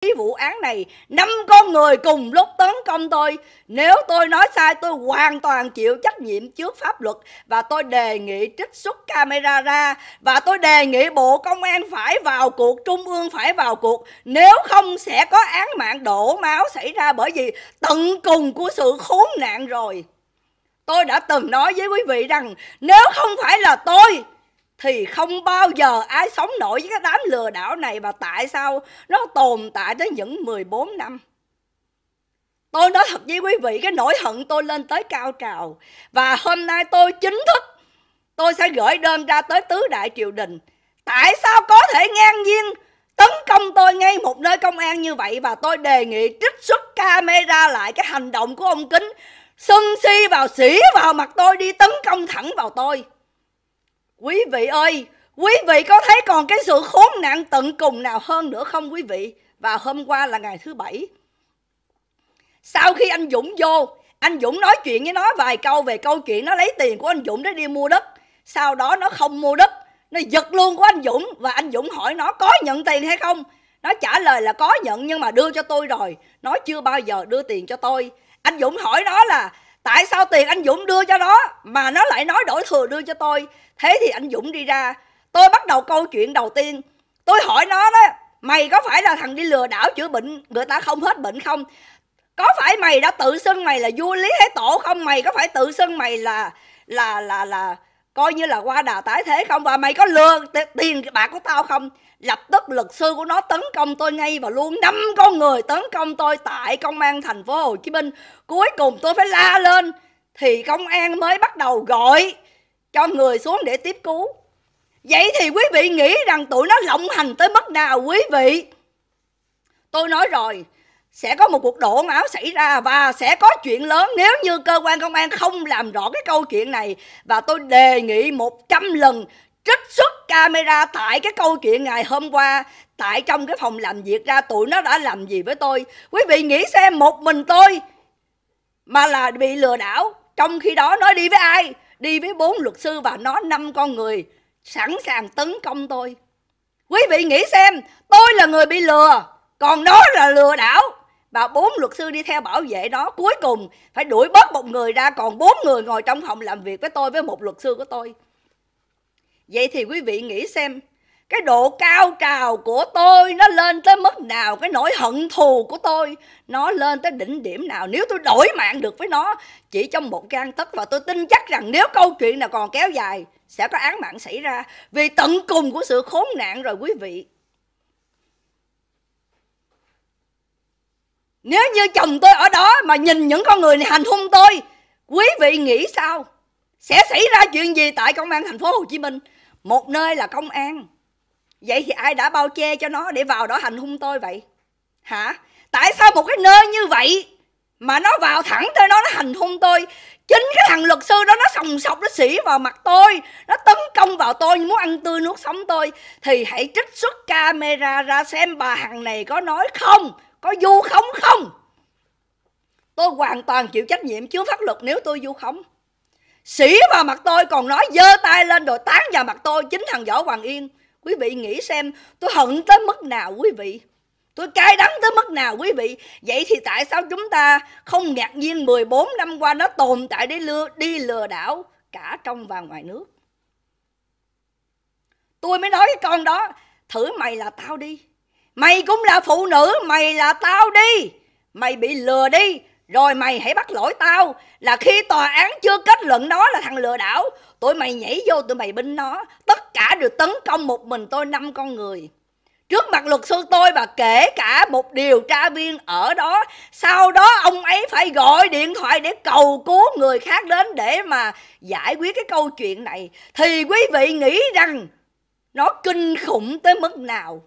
cái vụ án này năm con người cùng lúc tấn công tôi nếu tôi nói sai tôi hoàn toàn chịu trách nhiệm trước pháp luật và tôi đề nghị trích xuất camera ra và tôi đề nghị bộ công an phải vào cuộc trung ương phải vào cuộc nếu không sẽ có án mạng đổ máu xảy ra bởi vì tận cùng của sự khốn nạn rồi tôi đã từng nói với quý vị rằng nếu không phải là tôi thì không bao giờ ai sống nổi với cái đám lừa đảo này và tại sao nó tồn tại tới những 14 năm. Tôi nói thật với quý vị, cái nỗi hận tôi lên tới cao trào. Và hôm nay tôi chính thức, tôi sẽ gửi đơn ra tới tứ đại triều đình. Tại sao có thể ngang nhiên tấn công tôi ngay một nơi công an như vậy và tôi đề nghị trích xuất camera lại cái hành động của ông Kính. Xưng si vào, xỉ vào mặt tôi đi tấn công thẳng vào tôi. Quý vị ơi, quý vị có thấy còn cái sự khốn nạn tận cùng nào hơn nữa không quý vị? Và hôm qua là ngày thứ bảy. Sau khi anh Dũng vô, anh Dũng nói chuyện với nó vài câu về câu chuyện nó lấy tiền của anh Dũng để đi mua đất. Sau đó nó không mua đất, nó giật luôn của anh Dũng và anh Dũng hỏi nó có nhận tiền hay không? Nó trả lời là có nhận nhưng mà đưa cho tôi rồi, nó chưa bao giờ đưa tiền cho tôi. Anh Dũng hỏi nó là tại sao tiền anh Dũng đưa cho nó mà nó lại nói đổi thừa đưa cho tôi thế thì anh Dũng đi ra tôi bắt đầu câu chuyện đầu tiên tôi hỏi nó đó mày có phải là thằng đi lừa đảo chữa bệnh người ta không hết bệnh không có phải mày đã tự xưng mày là vua lý thế tổ không mày có phải tự xưng mày là là là là coi như là qua đào tái thế không và mày có lừa tiền bạc của tao không lập tức luật sư của nó tấn công tôi ngay và luôn năm con người tấn công tôi tại công an thành phố Hồ Chí Minh cuối cùng tôi phải la lên thì công an mới bắt đầu gọi cho người xuống để tiếp cứu vậy thì quý vị nghĩ rằng tụi nó lộng hành tới mức nào quý vị tôi nói rồi sẽ có một cuộc đổ máu xảy ra và sẽ có chuyện lớn nếu như cơ quan công an không làm rõ cái câu chuyện này và tôi đề nghị 100 lần trích xuất camera tại cái câu chuyện ngày hôm qua tại trong cái phòng làm việc ra tụi nó đã làm gì với tôi quý vị nghĩ xem một mình tôi mà là bị lừa đảo trong khi đó nó đi với ai đi với bốn luật sư và nó năm con người sẵn sàng tấn công tôi quý vị nghĩ xem tôi là người bị lừa còn nó là lừa đảo và bốn luật sư đi theo bảo vệ nó cuối cùng phải đuổi bớt một người ra còn bốn người ngồi trong phòng làm việc với tôi với một luật sư của tôi vậy thì quý vị nghĩ xem cái độ cao trào của tôi nó lên tới mức nào cái nỗi hận thù của tôi nó lên tới đỉnh điểm nào nếu tôi đổi mạng được với nó chỉ trong một gang tất và tôi tin chắc rằng nếu câu chuyện nào còn kéo dài sẽ có án mạng xảy ra vì tận cùng của sự khốn nạn rồi quý vị Nếu như chồng tôi ở đó mà nhìn những con người này hành hung tôi, quý vị nghĩ sao? Sẽ xảy ra chuyện gì tại công an thành phố Hồ Chí Minh? Một nơi là công an. Vậy thì ai đã bao che cho nó để vào đó hành hung tôi vậy? Hả? Tại sao một cái nơi như vậy mà nó vào thẳng tới đó nó hành hung tôi? Chính cái thằng luật sư đó nó sòng sọc nó xỉ vào mặt tôi, nó tấn công vào tôi muốn ăn tươi nuốt sống tôi thì hãy trích xuất camera ra xem bà hằng này có nói không có vu khống không tôi hoàn toàn chịu trách nhiệm chứa pháp luật nếu tôi vu khống sĩ vào mặt tôi còn nói giơ tay lên rồi tán vào mặt tôi chính thằng võ hoàng yên quý vị nghĩ xem tôi hận tới mức nào quý vị Tôi cay đắng tới mức nào quý vị Vậy thì tại sao chúng ta không ngạc nhiên 14 năm qua nó tồn tại để lừa, đi lừa đảo cả trong và ngoài nước Tôi mới nói với con đó Thử mày là tao đi Mày cũng là phụ nữ, mày là tao đi. Mày bị lừa đi, rồi mày hãy bắt lỗi tao là khi tòa án chưa kết luận nó là thằng lừa đảo. Tụi mày nhảy vô tụi mày binh nó. Tất cả đều tấn công một mình tôi năm con người. Trước mặt luật sư tôi và kể cả một điều tra viên ở đó. Sau đó ông ấy phải gọi điện thoại để cầu cứu người khác đến để mà giải quyết cái câu chuyện này. Thì quý vị nghĩ rằng nó kinh khủng tới mức nào?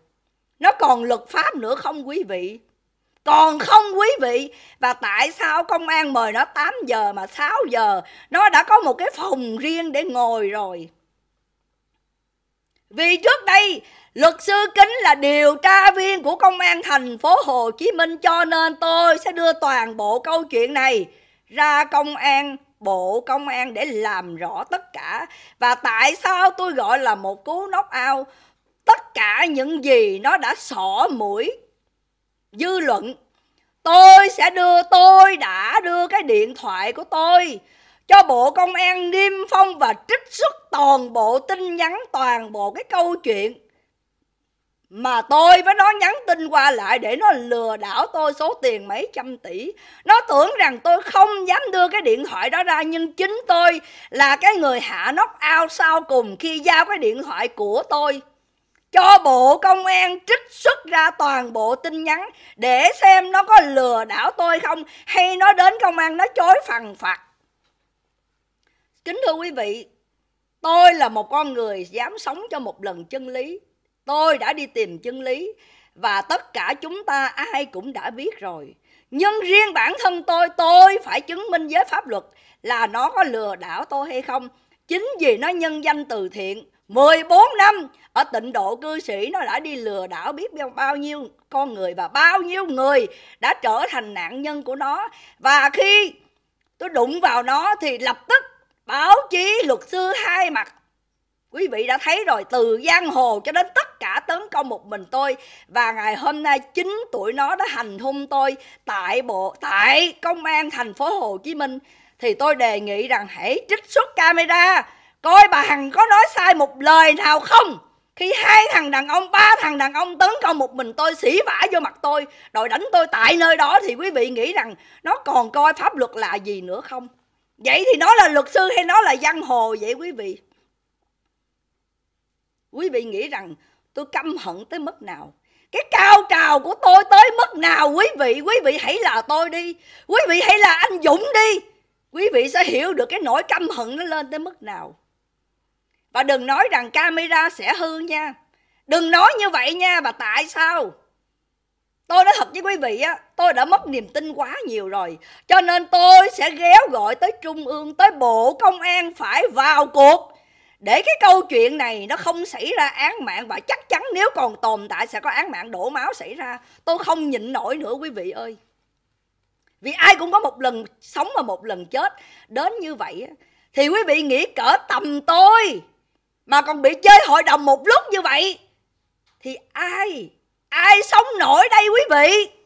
nó còn luật pháp nữa không quý vị còn không quý vị và tại sao công an mời nó 8 giờ mà 6 giờ nó đã có một cái phòng riêng để ngồi rồi vì trước đây luật sư kính là điều tra viên của công an thành phố hồ chí minh cho nên tôi sẽ đưa toàn bộ câu chuyện này ra công an bộ công an để làm rõ tất cả và tại sao tôi gọi là một cú nóc ao tất cả những gì nó đã sỏ mũi dư luận tôi sẽ đưa tôi đã đưa cái điện thoại của tôi cho bộ công an niêm phong và trích xuất toàn bộ tin nhắn toàn bộ cái câu chuyện mà tôi với nó nhắn tin qua lại để nó lừa đảo tôi số tiền mấy trăm tỷ nó tưởng rằng tôi không dám đưa cái điện thoại đó ra nhưng chính tôi là cái người hạ nóc ao sau cùng khi giao cái điện thoại của tôi cho Bộ Công an trích xuất ra toàn bộ tin nhắn để xem nó có lừa đảo tôi không hay nó đến công an nó chối phần phạt. Kính thưa quý vị, tôi là một con người dám sống cho một lần chân lý. Tôi đã đi tìm chân lý và tất cả chúng ta ai cũng đã biết rồi. Nhưng riêng bản thân tôi, tôi phải chứng minh với pháp luật là nó có lừa đảo tôi hay không. Chính vì nó nhân danh từ thiện 14 năm ở tịnh độ cư sĩ nó đã đi lừa đảo biết bao nhiêu con người và bao nhiêu người đã trở thành nạn nhân của nó và khi tôi đụng vào nó thì lập tức báo chí luật sư hai mặt quý vị đã thấy rồi từ giang hồ cho đến tất cả tấn công một mình tôi và ngày hôm nay chính tuổi nó đã hành hung tôi tại bộ tại công an thành phố Hồ Chí Minh thì tôi đề nghị rằng hãy trích xuất camera coi bà hằng có nói sai một lời nào không khi hai thằng đàn ông ba thằng đàn ông tấn công một mình tôi xỉ vả vô mặt tôi đòi đánh tôi tại nơi đó thì quý vị nghĩ rằng nó còn coi pháp luật là gì nữa không vậy thì nó là luật sư hay nó là giang hồ vậy quý vị quý vị nghĩ rằng tôi căm hận tới mức nào cái cao trào của tôi tới mức nào quý vị quý vị hãy là tôi đi quý vị hãy là anh dũng đi quý vị sẽ hiểu được cái nỗi căm hận nó lên tới mức nào và đừng nói rằng camera sẽ hư nha. Đừng nói như vậy nha, và tại sao? Tôi nói thật với quý vị á, tôi đã mất niềm tin quá nhiều rồi. Cho nên tôi sẽ ghéo gọi tới Trung ương, tới Bộ Công an phải vào cuộc để cái câu chuyện này nó không xảy ra án mạng và chắc chắn nếu còn tồn tại sẽ có án mạng đổ máu xảy ra tôi không nhịn nổi nữa quý vị ơi vì ai cũng có một lần sống và một lần chết đến như vậy thì quý vị nghĩ cỡ tầm tôi mà còn bị chơi hội đồng một lúc như vậy thì ai ai sống nổi đây quý vị